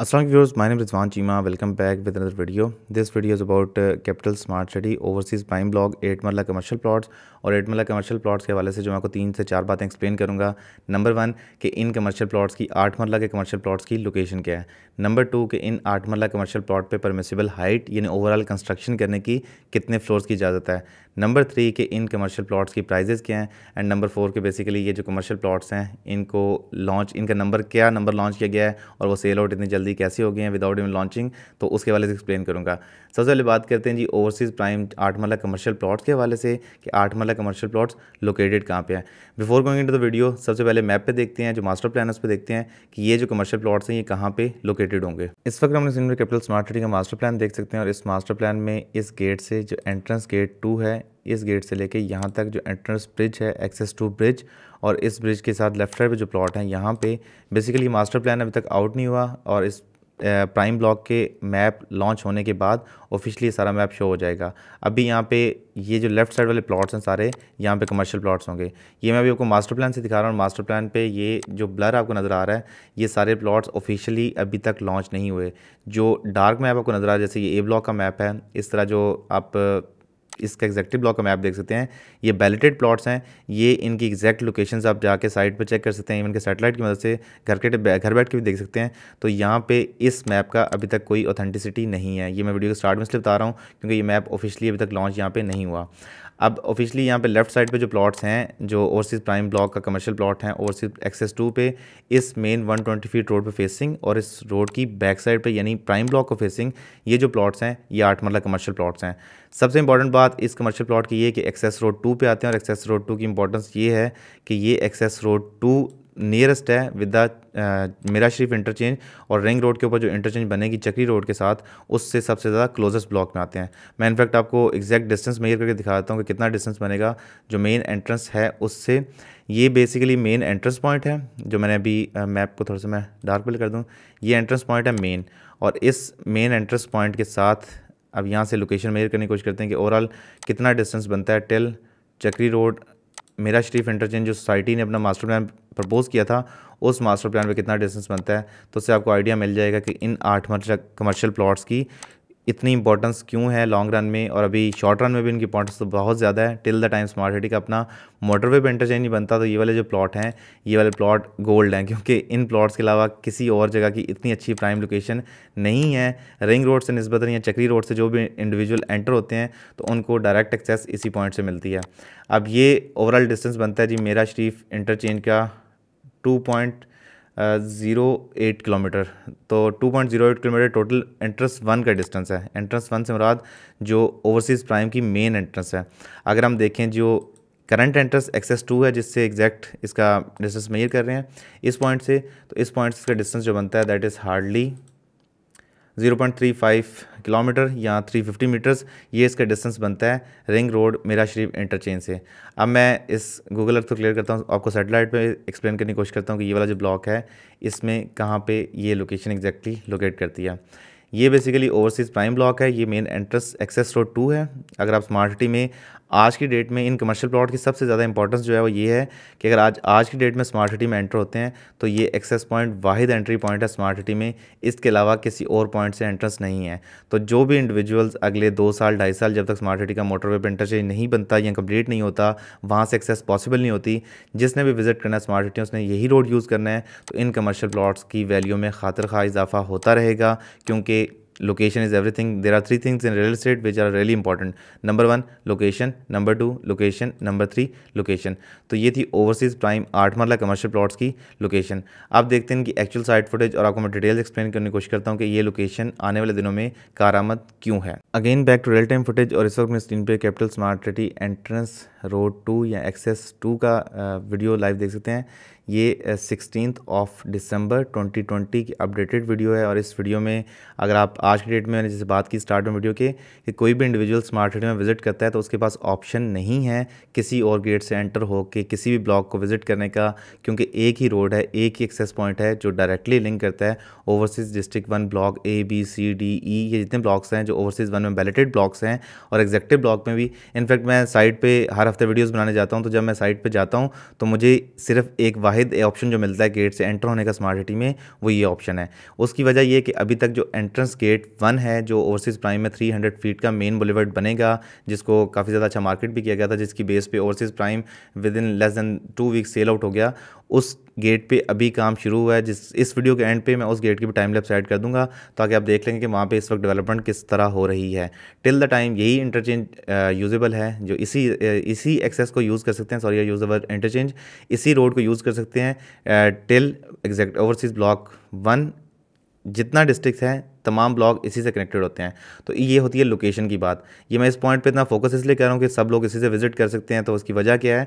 Aslam viewers my name Cheema welcome back with back video this video is about is smart uh, overseas Smart City eight marla commercial plots और eight marla commercial plots के हवाले से जो मैं आपको तीन से चार बातें एक्सप्लेन करूँगा नंबर वन कि इन कमर्शियल प्लॉट्स की आठ मरला के कमर्शियल प्लॉट्स की लोकेशन क्या है नंबर टू कि इन आठ मरला कमर्शियल प्लॉट पर परमिसिबल हाइट यानी ओवरऑल कंस्ट्रक्शन करने की कितने फ्लोर्स की इजाज़त है नंबर थ्री के इन कमर्शियल प्लॉट्स की प्राइजेज़ क्या हैं एंड नंबर फोर के बेसिकली ये जो कमर्शियल प्लॉट्स हैं इनको लॉन्च इनका नंबर क्या नंबर लॉन्च किया गया है और वो सेल आउट इतनी जल्दी जल्दी कैसे हो गए हैं विदाउट इवन लॉन्चिंग तो उसके वाले से एक्सप्लेन करूँगा सबसे पहले बात करते हैं जी ओवरसीज़ प्राइम आठ मल्ला कमर्शियल प्लॉट्स के हवाले से कि आठ मल्ला कमर्शियल प्लॉट्स लोकेटेड कहाँ पे है before going to the video सबसे पहले मैप पे देखते हैं जो मास्टर प्लान उस पर देखते हैं कि ये जो कमर्शियल प्लॉट्स हैं ये कहाँ पे लोकेटेड होंगे इस वक्त हम सिंह कैपिटल स्मार्ट सिटी का मास्टर प्लान देख सकते हैं और इस मास्टर प्लान में इस गेट से जो एंट्रेंस गेट टू है इस गेट से लेके यहाँ तक जो एंट्रेंस ब्रिज है एक्सेस टू ब्रिज और इस ब्रिज के साथ लेफ्ट साइड पे जो प्लॉट हैं यहाँ पे बेसिकली मास्टर प्लान अभी तक आउट नहीं हुआ और इस प्राइम ब्लॉक के मैप लॉन्च होने के बाद ऑफिशियली सारा मैप शो हो जाएगा अभी यहाँ पे ये जो लेफ्ट साइड वाले प्लॉट्स हैं सारे यहाँ पे कमर्शियल प्लॉट्स होंगे ये मैं अभी आपको मास्टर प्लान से दिखा रहा हूँ मास्टर प्लान पे ये जो ब्लर आपको नज़र आ रहा है ये सारे प्लॉट्स ऑफिशियली अभी तक लॉन्च नहीं हुए जो डार्क मैप आपको नज़र आ रहा है जैसे ये ए ब्लॉक का मैप है इस तरह जो आप इसका एग्जैक्टिव ब्लॉक का मैप देख सकते हैं ये बैलेटेड प्लॉट्स हैं ये इनकी एग्जैक्ट लोकेशंस आप जाके साइट पर चेक कर सकते हैं इवन के सैटेलाइट की मदद से घर के घर बैठ के भी देख सकते हैं तो यहाँ पे इस मैप का अभी तक कोई ऑथेंटिसिटी नहीं है ये मैं वीडियो के स्टार्ट में इसलिए बता रहा हूँ क्योंकि ये मैप ऑफिशियली अभी तक लॉन्च यहाँ पर नहीं हुआ अब ऑफिशली यहाँ पे लेफ्ट साइड पे जो प्लॉट्स हैं जो ओवरसीज प्राइम ब्लॉक का कमर्शियल प्लॉट हैं ओवरसीज एक्सेस टू पे इस मेन 120 फीट रोड पे फेसिंग और इस रोड की बैक साइड पे यानी प्राइम ब्लॉक को फेसिंग ये जो प्लॉट्स हैं ये आठ मरला कमर्शियल प्लॉट्स हैं सबसे इंपॉर्टेंट बात इस कमर्शियल प्लॉट की ये कि एक्सेस रोड टू पे आते हैं और एक्सेस रोड टू की इंपॉर्टेंस ये है कि ये एक्सेस रोड टू नियरेस्ट है with the Mera Sharif interchange और रिंग रोड के ऊपर जो इंटरचेंज बनेगी चक्री रोड के साथ उससे सबसे ज़्यादा क्लोजेस्ट ब्लॉक में आते हैं मैं इनफैक्ट आपको एग्जैक्ट डिस्टेंस मेयर करके दिखा देता हूँ कि कितना डिस्टेंस बनेगा जो मेन एंट्रेंस है उससे ये बेसिकली मेन एंट्रेंस पॉइंट है जो मैंने अभी मैप uh, को थोड़ा सा मैं डार्क बिल कर दूँ ये एंट्रेंस पॉइंट है मेन और इस मेन एंट्रेंस पॉइंट के साथ अब यहाँ से लोकेशन मेयर करने की कोशिश करते हैं कि ओवरऑल कितना डिस्टेंस बनता है टिल चक्री रोड मेरा शरीफ इंटरचेंज जो सोसाइटी ने अपना मास्टर प्लान प्रपोज़ किया था उस मास्टर प्लान पे कितना डिस्टेंस बनता है तो उससे आपको आइडिया मिल जाएगा कि इन आठ कमर्शियल प्लॉट्स की इतनी इंपॉर्टेंस क्यों है लॉन्ग रन में और अभी शॉर्ट रन में भी इनकी इंपॉर्टेंस तो बहुत ज़्यादा है till the time smart city का अपना मोटरवे पर इंटरचेंज नहीं बनता तो ये वाले जो प्लॉट हैं ये वाले प्लॉट गोल्ड हैं क्योंकि इन प्लॉट्स के अलावा किसी और जगह की इतनी अच्छी प्राइम लोकेशन नहीं है रिंग रोड से नस्बता या चक्री रोड से जो भी इंडिविजुअल एंटर होते हैं तो उनको डायरेक्ट एक्सेस इसी पॉइंट से मिलती है अब ये ओवरऑल डिस्टेंस बनता है जी मेरा शरीफ इंटरचेंज का two point zero eight kilometre तो two point zero eight kilometre total entrance one का डिस्टेंस है एंट्रेंस वन से मुराद जो ओवरसीज़ प्राइम की मेन एंट्रेंस है अगर हम देखें जो करंट एंट्रेंस एक्सेस टू है जिससे एग्जैक्ट इसका डिस्टेंस मेयर कर रहे हैं इस पॉइंट से तो इस पॉइंट से इसका डिस्टेंस जो बनता है दैट इज़ हार्डली 0.35 किलोमीटर या 350 मीटर्स ये इसका डिस्टेंस बनता है रिंग रोड मेरा शरीफ इंटरचेंज से अब मैं इस गूगल अर्थ को क्लियर करता हूँ आपको सेटेलाइट पे एक्सप्लेन करने की कोशिश करता हूँ कि ये वाला जो ब्लॉक है इसमें कहाँ पे ये लोकेशन एग्जैक्टली लोकेट करती है ये बेसिकली ओवरसीज़ प्राइम ब्लॉक है ये main entrance access road two है अगर आप स्मार्ट सिटी में आज की डेट में इन कमर्शियल प्लॉट की सबसे ज़्यादा इंपॉर्टेंस जो है वो ये है कि अगर आज आज की डेट में स्मार्ट सिटी में एंटर होते हैं तो ये एक्सेस पॉइंट वाहिद एंट्री पॉइंट है स्मार्ट सिटी में इसके अलावा किसी और पॉइंट से एंट्रेंस नहीं है तो जो भी इंडिविजुअल्स अगले दो साल ढाई साल जब तक स्मार्ट सिटी का मोटरवे पर इंटरचेंज नहीं बनता या कम्प्लीट नहीं होता वहाँ से एक्सेस पॉसिबल नहीं होती जिसने भी विजिट करना है स्मार्ट सिटी उसने यही रोड यूज़ करना है तो इन कमर्शियल प्लॉट्स की वैल्यू में खातर खा इजाफा होता रहेगा क्योंकि location is everything there are three things in real estate which are really important number one location number two location number three location तो ये थी ओवरसीज प्राइम आठ मरला कमर्शियल प्लाट्स की लोकेशन आप देखते हैं कि एक्चुअल साइड फुटेज और आपको मैं डिटेल्स एक्सप्लेन करने की कोशिश करता हूँ कि ये लोकेशन आने वाले दिनों में कार आमद क्यों है again back to real time footage और इस वक्त मैं स्क्रीन पर capital smart city entrance road two या एक्सेस टू का वीडियो लाइव देख सकते हैं ये सिक्सटीन ऑफ दिसंबर 2020 की अपडेटेड वीडियो है और इस वीडियो में अगर आप आज की डेट में मैंने जैसे बात की स्टार्ट में वीडियो के कि कोई भी इंडिविजुअल स्मार्ट सिटी में विजिट करता है तो उसके पास ऑप्शन नहीं है किसी और गेट से एंटर हो के किसी भी ब्लॉक को विजिट करने का क्योंकि एक ही रोड है एक ही एक्सेस पॉइंट है जो डायरेक्टली लिंक करता है overseas district one block A B C D E ये जितने ब्लॉक्स हैं जो ओवरसीज़ वन में बैलेटेड ब्लॉक्स हैं और एग्जेक्टिव ब्लॉक में भी इनफैक्ट मैं साइट पर हर हफ्ते वीडियोज़ बनाने जाता हूँ तो जब मैं साइट पर जाता हूँ तो मुझे सिर्फ एक वाहि वाद ऑप्शन जो मिलता है गेट से एंटर होने का स्मार्ट सिटी में वो ये ऑप्शन है उसकी वजह ये कि अभी तक जो एंट्रेंस गेट वन है जो ओवरसीज़ प्राइम में थ्री हंड्रेड फीट का मेन बुलेवर्ड बनेगा जिसको काफ़ी ज़्यादा अच्छा मार्केट भी किया गया था जिसकी बेस पे overseas prime within less than two weeks sale out हो गया उस गेट पे अभी काम शुरू हुआ है जिस इस वीडियो के एंड पे मैं उस गेट की भी टाइम लैप्स ऐड कर दूंगा ताकि आप देख लेंगे कि वहाँ पे इस वक्त डेवलपमेंट किस तरह हो रही है टिल द टाइम यही इंटरचेंज यूजेबल है जो इसी इसी एक्सेस को यूज़ कर सकते हैं सॉरी यूजेबल इंटरचेंज इसी रोड को यूज़ कर सकते हैं till exact overseas block one जितना डिस्ट्रिक्ट है तमाम ब्लॉग इसी से कनेक्टेड होते हैं तो ये होती है लोकेशन की बात ये मैं इस पॉइंट पे इतना फोकस इसलिए कर रहा हूँ कि सब लोग इसी से विजिट कर सकते हैं तो उसकी वजह क्या है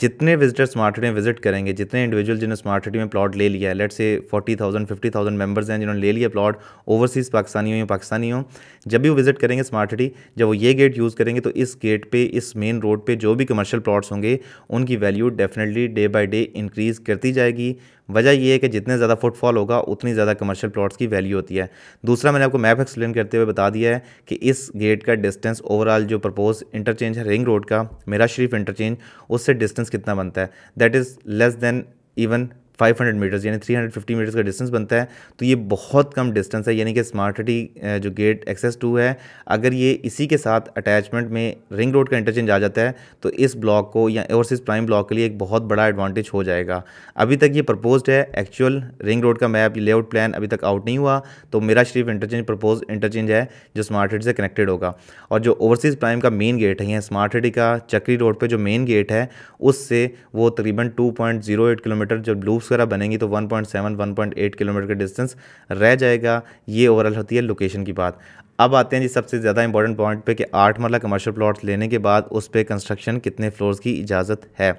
जितने विजिटर स्मार्ट सिटी में विजिट करेंगे जितने इंडिविजुअल जिन्होंने स्मार्ट सिटी में प्लॉट ले लिया है लेट से forty thousand fifty thousand members हैं जिन्होंने ले लिया प्लॉट ओवरसीज़ पाकिस्तानियों या पाकिस्तानियों जब भी वो विजिट करेंगे स्मार्ट सिटी जब वो ये गेट यूज़ करेंगे तो इस गेट पे इस मेन रोड पर जो भी कमर्शियल प्लॉट्स होंगे उनकी value definitely day by day increase करती जाएगी वजह यह है कि जितने ज़्यादा फुटफॉल होगा उतनी ज़्यादा कमर्शियल प्लॉट्स की वैल्यू होती है दूसरा मैंने आपको मैप एक्सप्लेन करते हुए बता दिया है कि इस गेट का डिस्टेंस ओवरऑल जो प्रपोज इंटरचेंज है रिंग रोड का मेरा शरीफ इंटरचेंज उससे डिस्टेंस कितना बनता है that is less than even 500 metres यानी 350 मीटर्स का डिस्टेंस बनता है तो ये बहुत कम डिस्टेंस है यानी कि स्मार्ट सिटी जो गेट एक्सेस टू है अगर ये इसी के साथ अटैचमेंट में रिंग रोड का इंटरचेंज आ जाता है तो इस ब्लॉक को या और इस प्राइम ब्लॉक के लिए एक बहुत बड़ा एडवांटेज हो जाएगा अभी तक ये प्रपोज्ड है एक्चुअल रिंग रोड का मैप लेआउट प्लान अभी तक आउट नहीं हुआ तो मेरा शरीफ इंटरचेंज प्रपोज इंटरचेंज है जो स्मार्ट सिटी से कनेक्टेड होगा और जो ओवरसीज़ प्राइम का मेन गेट है यहाँ स्मार्ट सिटी का चक्री रोड पर जो मेन गेट है उससे वो तकरीबन टू किलोमीटर जो लूप्स बुक्स वगैरह बनेंगी तो 1.7 1.8 किलोमीटर का डिस्टेंस रह जाएगा ये ओवरऑल होती है लोकेशन की बात अब आते हैं जी सबसे ज़्यादा इंपॉर्टेंट पॉइंट पे कि आठ मरला कमर्शियल प्लॉट्स लेने के बाद उस पर कंस्ट्रक्शन कितने फ्लोर्स की इजाज़त है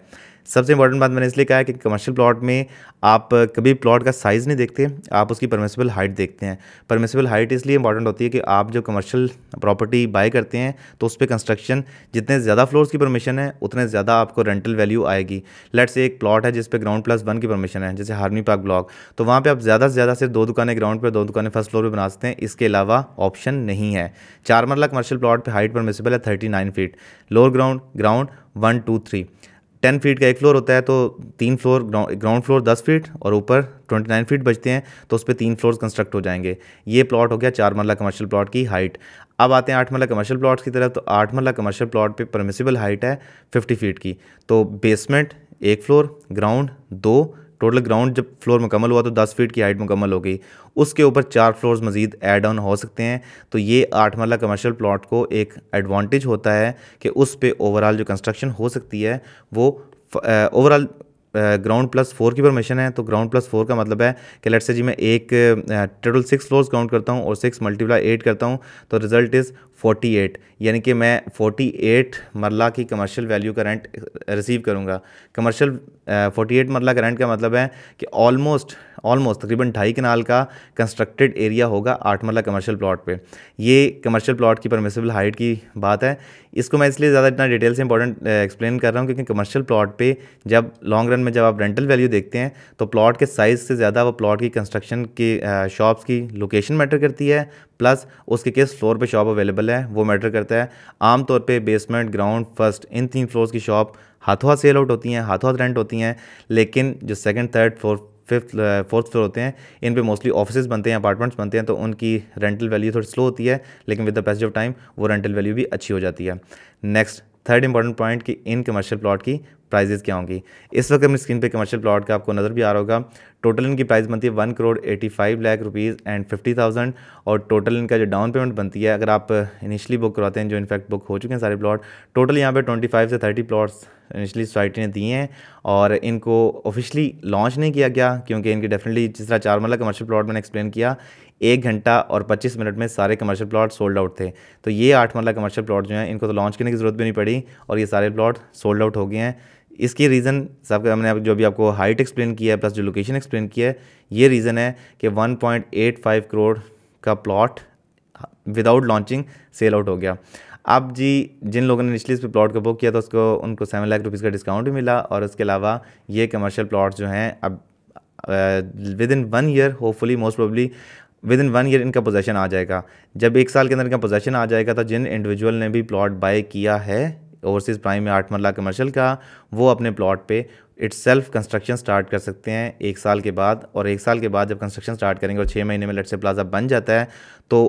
सबसे इंपॉर्टेंट बात मैंने इसलिए कहा है कि कमर्शियल प्लॉट में आप कभी प्लॉट का साइज़ नहीं देखते आप उसकी परमिसेबल हाइट देखते हैं परमिसेबल हाइट इसलिए इंपॉर्टेंट होती है कि आप जो कमर्शियल प्रॉपर्टी बाय करते हैं तो उस पर कंस्ट्रक्शन जितने ज़्यादा फ्लोर्स की परमिशन है उतने ज़्यादा आपको रेंटल वैल्यू आएगी लेट्स एक प्लॉट है जिस पर ग्राउंड प्लस वन की परमिशन है जैसे हार्मी पार्क ब्लॉक तो वहाँ पर आप ज़्यादा से ज़्यादा सिर्फ दो दुकानें ग्राउंड पर दो दुकानें फर्स्ट फ्लोर पर बना सकते हैं इसके अलावा ऑप्शन नहीं है चार मरला कमर्शियल प्लॉट पर हाइट परमिसेबल है thirty feet lower ground ground one two three ten feet का एक फ्लोर होता है तो तीन फ्लोर ग्राउंड फ्लोर दस फीट और ऊपर ट्वेंटी नाइन फीट बचते हैं तो उस पर तीन फ्लोर कंस्ट्रक्ट हो जाएंगे ये प्लॉट हो गया चार मरला कमर्शियल प्लॉट की हाइट अब आते हैं आठ मरला कमर्शियल प्लॉट्स की तरफ तो आठ मरला कमर्शियल प्लॉट पे परमिसिबल हाइट है फिफ्टी फीट की तो बेसमेंट एक फ्लोर ग्राउंड दो टोटल ग्राउंड जब फ्लोर मुकम्मल हुआ तो दस फीट की हाइट मुकम्मल हो गई उसके ऊपर चार फ्लोर्स मजीद एड ऑन हो सकते हैं तो ये आठ मरला कमर्शल प्लाट को एक एडवांटेज होता है कि उस पर ओवरऑल जो कंस्ट्रक्शन हो सकती है वो ओवरऑल ग्राउंड प्लस फोर की परमिशन है तो ग्राउंड प्लस फोर का मतलब है कि लेट से जी मैं एक टोटल सिक्स फ्लोर्स काउंट करता हूँ और सिक्स मल्टीप्लाई एट करता हूँ तो रिजल्ट इज़ 48 यानी कि मैं 48 मरला की कमर्शियल वैल्यू का रेंट रिसीव करूँगा कमर्शियल 48 मरला का रेंट का मतलब है कि ऑलमोस्ट ऑलमोस्ट तकरीबन ढाई कनाल का कंस्ट्रक्टेड एरिया होगा आठ मरला कमर्शियल प्लाट पे ये कमर्शियल प्लाट की परमिसेबल हाइट की बात है इसको मैं इसलिए ज़्यादा इतना डिटेल से इंपॉर्टेंट एक्सप्लेन कर रहा हूँ क्योंकि कमर्शियल प्लाट पे जब लॉन्ग रन में जब आप रेंटल वैल्यू देखते हैं तो प्लाट के साइज़ से ज़्यादा वो प्लाट की कंस्ट्रक्शन की शॉप्स की लोकेशन मैटर करती है प्लस उसके किस फ्लोर पे शॉप अवेलेबल है वो मैटर करता है आमतौर पे बेसमेंट ग्राउंड फर्स्ट इन तीन फ्लोर्स की शॉप हाथों हाथ सेल आउट होती हैं हाथों हाथ रेंट होती हैं लेकिन जो second third fourth fifth fourth floor होते हैं इन पे मोस्टली ऑफिस बनते हैं अपार्टमेंट्स बनते हैं तो उनकी रेंटल वैल्यू थोड़ी स्लो होती है लेकिन with the passage of time वो रेंटल वैल्यू भी अच्छी हो जाती है नेक्स्ट थर्ड इंपॉर्टेंट पॉइंट कि इन कमर्शियल प्लॉट की प्राइजेज़ क्या होंगी इस वक्त हम स्क्रीन पे कमर्शियल प्लॉट का आपको नज़र भी आ रहा होगा टोटल इनकी प्राइस बनती है one crore eighty five lakh rupees and fifty thousand और टोटल इनका जो डाउन पेमेंट बनती है अगर आप इनिशियली बुक करवाते हैं जो इनफैक्ट बुक हो चुके हैं सारे प्लॉट टोटल यहाँ पे ट्वेंटी फाइव से थर्टी प्लॉट्स इनिशली सोसाइटी ने दिए हैं और इनको ऑफिशियली लॉन्च नहीं किया गया क्योंकि इनके डेफिनेटली जिस तरह चार मरला कमर्शियल प्लॉट मैंने एक्सप्लेन किया एक घंटा और 25 मिनट में सारे कमर्शियल प्लॉट सोल्ड आउट थे तो ये आठ मरला कमर्शियल प्लॉट जो हैं इनको तो लॉन्च करने की ज़रूरत भी नहीं पड़ी और ये सारे प्लॉट सोल्ड आउट हो गए हैं इसकी रीज़न सब हमने जो भी आपको हाइट एक्सप्लेन किया है प्लस जो लोकेशन एक्सप्लेन किया है ये रीज़न है कि 1.85 करोड़ का plot without launching sale out हो गया अब जी जिन लोगों ने निचली इस पर प्लॉट को बुक किया था तो उसको उनको सेवन लाख रुपीज़ का डिस्काउंट भी मिला और उसके अलावा ये कमर्शल प्लॉट जो हैं अब within one year hopefully most probably within one year इनका पोजेशन आ जाएगा जब एक साल के अंदर इनका पोजेशन आ जाएगा तो जिन इंडिविजुअल ने भी प्लॉट बाय किया है ओवरसीज़ प्राइम में आठ मरला कमर्शल का वो अपने प्लॉट पे इट्स सेल्फ कंस्ट्रक्शन स्टार्ट कर सकते हैं एक साल के बाद और एक साल के बाद जब कंस्ट्रक्शन स्टार्ट करेंगे और छः महीने में लेट से प्लाजा बन जाता है तो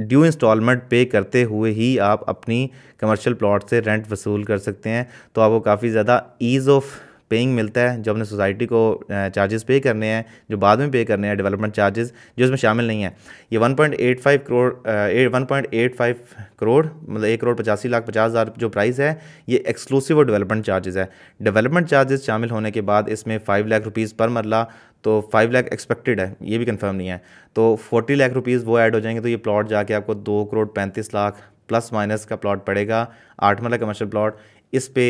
ड्यू इंस्टॉलमेंट पे करते हुए ही आप अपनी कमर्शियल प्लॉट से रेंट वसूल कर सकते हैं तो आपको काफ़ी ज़्यादा ईज़ ऑफ पेइंग मिलता है जो अपने सोसाइटी को चार्जेस पे करने हैं जो बाद में पे करने हैं डेवलपमेंट चार्जेस जो इसमें शामिल नहीं है ये 1.85 करोड़ वन पॉइंट करोड़ मतलब एक करोड़ पचासी लाख पचास हज़ार जो प्राइस है ये एक्सक्लूसिव और डेवलपमेंट चार्जेस है डेवलपमेंट चार्जेस शामिल होने के बाद इसमें फ़ाइव लाख रुपीज़ पर मरला तो फाइव लाख एक्सपेक्टेड है ये भी कन्फर्म नहीं है तो फोर्टी लाख रुपीज़ वो ऐड हो जाएंगे तो ये प्लॉट जाके आपको दो करोड़ पैंतीस लाख प्लस माइनस का प्लॉट पड़ेगा आठ मरला कमर्शियल प्लॉट इस पे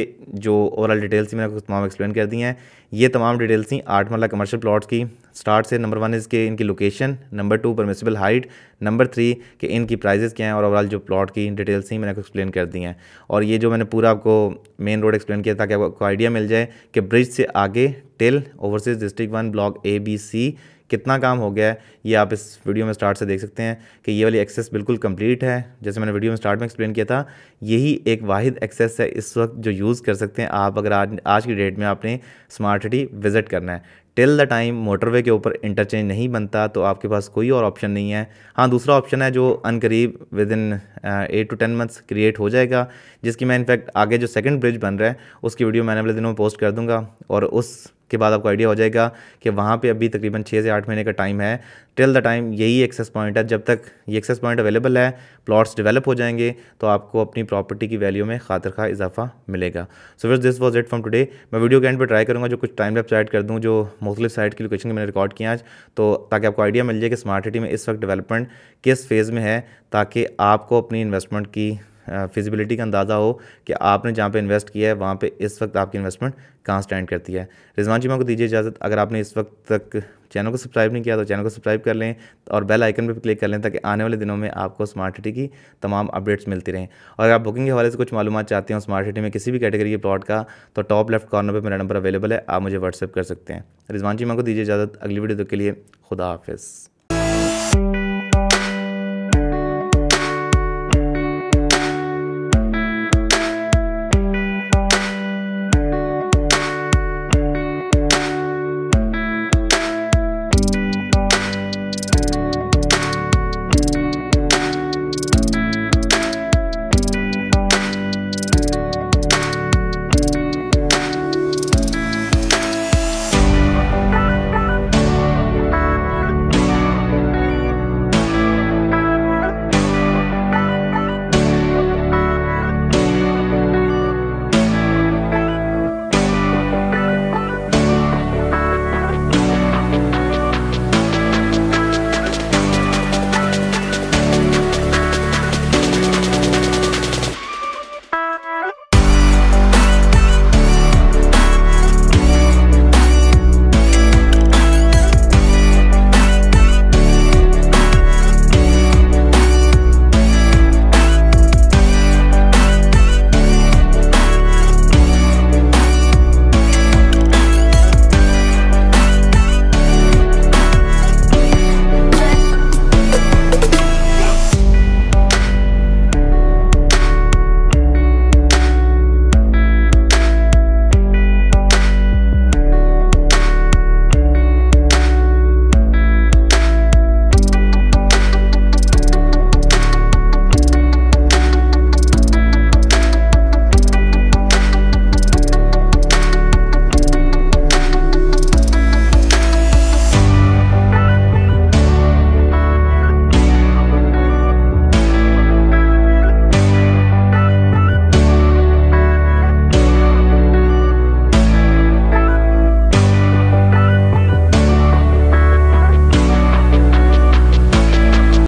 जो ओवरऑल डिटेल्स मैंने आपको तमाम एक्सप्लेन कर दी हैं ये तमाम डिटेल्स थी आठ मरला कमर्शियल प्लॉट्स की स्टार्ट से नंबर वन इसके इनकी location number two permissible height number three कि इनकी प्राइजेस क्या हैं और ओवरऑल जो प्लॉट की डिटेल्स थी मैंने आपको एक्सप्लेन कर दी हैं और ये जो मैंने पूरा आपको मेन रोड एक्सप्लेन किया ताकि आपको आइडिया मिल जाए कि ब्रिज से आगे till overseas district one block A B C कितना काम हो गया है ये आप इस वीडियो में स्टार्ट से देख सकते हैं कि ये वाली एक्सेस बिल्कुल कंप्लीट है जैसे मैंने वीडियो में स्टार्ट में एक्सप्लेन किया था यही एक वाहिद एक्सेस है इस वक्त जो यूज़ कर सकते हैं आप अगर आज आज की डेट में आपने स्मार्ट सिटी विज़िट करना है टिल द टाइम मोटरवे के ऊपर इंटरचेंज नहीं बनता तो आपके पास कोई और ऑप्शन नहीं है हाँ दूसरा ऑप्शन है जो अनकरीब within eight to ten months create हो जाएगा जिसकी मैं इनफैक्ट आगे जो सेकंड ब्रिज बन रहा है उसकी वीडियो मैंने अगले दिनों में पोस्ट कर दूंगा और उस के बाद आपको आइडिया हो जाएगा कि वहाँ पे अभी तकरीबन छः से आठ महीने का टाइम है टिल द टाइम यही एक्सेस पॉइंट है जब तक ये एक्सेस पॉइंट अवेलेबल है प्लॉट्स डेवलप हो जाएंगे तो आपको अपनी प्रॉपर्टी की वैल्यू में खातर खा इजाफा मिलेगा सो फिर this was it from today मैं वीडियो के एंड पर ट्राई करूँगा जो कुछ टाइम लैप्स ऐड कर दूँ जो मुख्तु साइट की लोकेशन मैंने रिकॉर्ड किया आज तो ताकि आपको आइडिया मिल जाए कि स्मार्ट सिटी में इस वक्त डेवलपमेंट किस फेज़ में है ताकि आपको अपनी इन्वेस्टमेंट की फिजिबिलिटी का अंदाज़ा हो कि आपने जहाँ पे इन्वेस्ट किया है वहाँ पे इस वक्त आपकी इन्वेस्टमेंट कहाँ स्टैंड करती है रिजवान जी को दीजिए इजाज़त अगर आपने इस वक्त तक चैनल को सब्सक्राइब नहीं किया तो चैनल को सब्सक्राइब कर लें और बेल आइकन पर क्लिक कर लें ताकि आने वाले दिनों में आपको स्मार्ट सिटी की तमाम अपडेट्स मिलती रहें और अगर आप बुकिंग के हवाले से कुछ मालूम चाहते हैं स्मार्ट सिटी में किसी भी कैटेगरी के प्लॉट का तो टॉप लेफ्ट कॉर्नर पर मेरा नंबर अवेलेबल है आप मुझे व्हाट्सअप कर सकते हैं रिजवान जी को दीजिए इजाज़त अगली वीडियो के लिए खुदा हाफिज़